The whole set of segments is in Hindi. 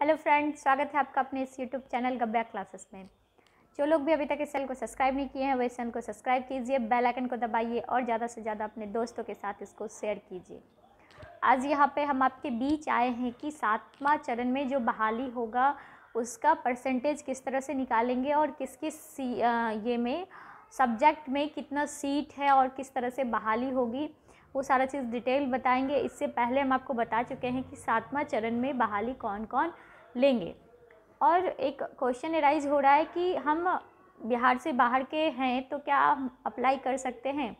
हेलो फ्रेंड्स स्वागत है आपका अपने इस यूट्यूब चैनल गब्बा क्लासेस में जो लोग भी अभी तक इस चैनल को सब्सक्राइब नहीं किए हैं वह इस चैनल को सब्सक्राइब कीजिए बेल आइकन को दबाइए और ज़्यादा से ज़्यादा अपने दोस्तों के साथ इसको शेयर कीजिए आज यहाँ पे हम आपके बीच आए हैं कि सातवां चरण में जो बहाली होगा उसका परसेंटेज किस तरह से निकालेंगे और किस किस ये में सब्जेक्ट में कितना सीट है और किस तरह से बहाली होगी वो सारा चीज़ डिटेल बताएंगे इससे पहले हम आपको बता चुके हैं कि सातवां चरण में बहाली कौन कौन लेंगे और एक क्वेश्चन एराइज हो रहा है कि हम बिहार से बाहर के हैं तो क्या हम अप्लाई कर सकते हैं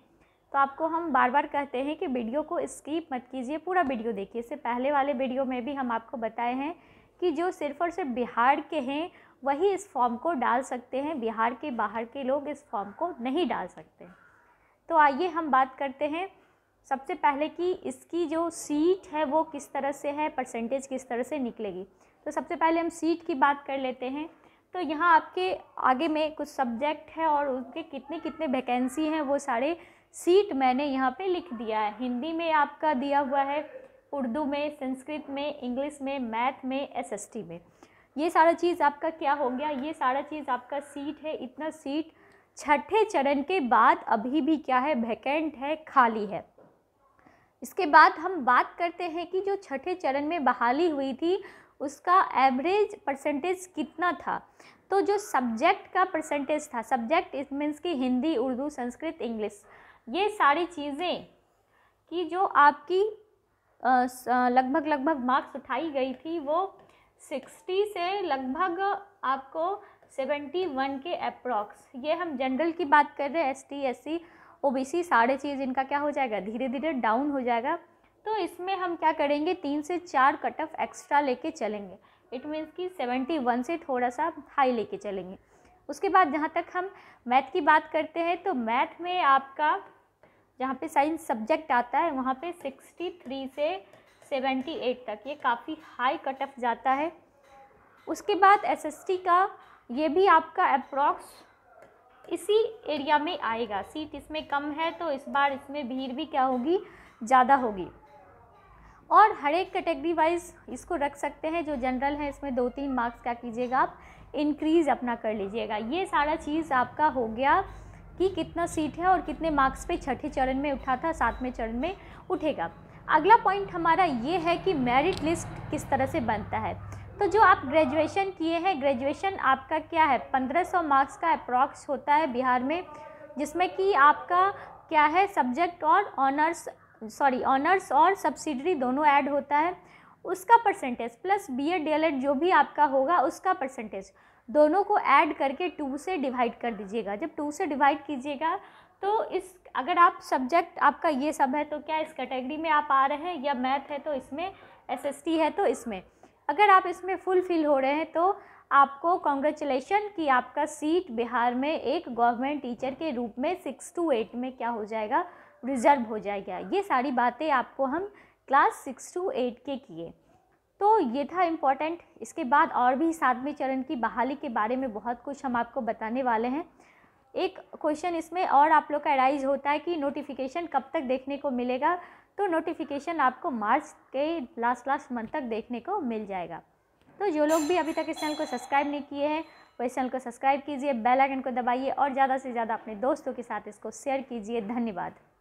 तो आपको हम बार बार कहते हैं कि वीडियो को स्किप मत कीजिए पूरा वीडियो देखिए इससे पहले वाले वीडियो में भी हम आपको बताए हैं कि जो सिर्फ और सिर्फ बिहार के हैं वही इस फॉर्म को डाल सकते हैं बिहार के बाहर के लोग इस फॉर्म को नहीं डाल सकते तो आइए हम बात करते हैं सबसे पहले कि इसकी जो सीट है वो किस तरह से है परसेंटेज किस तरह से निकलेगी तो सबसे पहले हम सीट की बात कर लेते हैं तो यहाँ आपके आगे में कुछ सब्जेक्ट है और उनके कितने कितने वैकेंसी हैं वो सारे सीट मैंने यहाँ पे लिख दिया है हिंदी में आपका दिया हुआ है उर्दू में संस्कृत में इंग्लिश में मैथ में एसएसटी में ये सारा चीज़ आपका क्या हो गया ये सारा चीज़ आपका सीट है इतना सीट छठे चरण के बाद अभी भी क्या है वैकेंट है खाली है इसके बाद हम बात करते हैं कि जो छठे चरण में बहाली हुई थी उसका एवरेज परसेंटेज कितना था तो जो सब्जेक्ट का परसेंटेज था सब्जेक्ट इट मीन्स कि हिंदी उर्दू संस्कृत इंग्लिश ये सारी चीज़ें कि जो आपकी लगभग लगभग मार्क्स उठाई गई थी वो सिक्सटी से लगभग आपको सेवेंटी वन के अप्रॉक्स ये हम जनरल की बात कर रहे हैं S T S C OBC सारे चीज़ इनका क्या हो जाएगा धीरे धीरे डाउन हो जाएगा तो इसमें हम क्या करेंगे तीन से चार कट ऑफ एक्स्ट्रा लेके चलेंगे इट मीन्स कि सेवेंटी वन से थोड़ा सा हाई लेके चलेंगे उसके बाद जहाँ तक हम मैथ की बात करते हैं तो मैथ में आपका जहाँ पे साइंस सब्जेक्ट आता है वहाँ पे सिक्सटी थ्री से सेवेंटी एट तक ये काफ़ी हाई कट ऑफ जाता है उसके बाद एसएसटी का ये भी आपका अप्रॉक्स इसी एरिया में आएगा सीट इसमें कम है तो इस बार इसमें भीड़ भी क्या होगी ज़्यादा होगी और हर एक कैटेगरी वाइज इसको रख सकते हैं जो जनरल है इसमें दो तीन मार्क्स क्या कीजिएगा आप इंक्रीज़ अपना कर लीजिएगा ये सारा चीज़ आपका हो गया कि कितना सीट है और कितने मार्क्स पे छठे चरण में उठा था सातवें चरण में उठेगा अगला पॉइंट हमारा ये है कि मेरिट लिस्ट किस तरह से बनता है तो जो आप ग्रेजुएशन किए हैं ग्रेजुएशन आपका क्या है 1500 मार्क्स का अप्रॉक्स होता है बिहार में जिसमें कि आपका क्या है सब्जेक्ट और ऑनर्स सॉरी ऑनर्स और सब्सिडरी दोनों ऐड होता है उसका percentage plus B Ed D जो भी आपका होगा उसका परसेंटेज दोनों को ऐड करके टू से डिवाइड कर दीजिएगा जब टू से डिवाइड कीजिएगा तो इस अगर आप सब्जेक्ट आपका ये सब है तो क्या इस कैटेगरी में आप आ रहे हैं या मैथ है तो इसमें एसएसटी है तो इसमें अगर आप इसमें फुल फिल हो रहे हैं तो आपको कॉन्ग्रेचुलेशन कि आपका सीट बिहार में एक गवर्नमेंट टीचर के रूप में सिक्स टू एट में क्या हो जाएगा रिज़र्व हो जाएगा ये सारी बातें आपको हम क्लास सिक्स टू एट के किए तो ये था इम्पॉर्टेंट इसके बाद और भी सातवें चरण की बहाली के बारे में बहुत कुछ हम आपको बताने वाले हैं एक क्वेश्चन इसमें और आप लोग का अराइज होता है कि नोटिफिकेशन कब तक देखने को मिलेगा तो नोटिफिकेशन आपको मार्च के लास्ट लास्ट मंथ तक देखने को मिल जाएगा तो जो लोग भी अभी तक इस चैनल को सब्सक्राइब नहीं किए हैं वो इस चैनल को सब्सक्राइब कीजिए बेल आइकन को दबाइए और ज़्यादा से ज़्यादा अपने दोस्तों के साथ इसको शेयर कीजिए धन्यवाद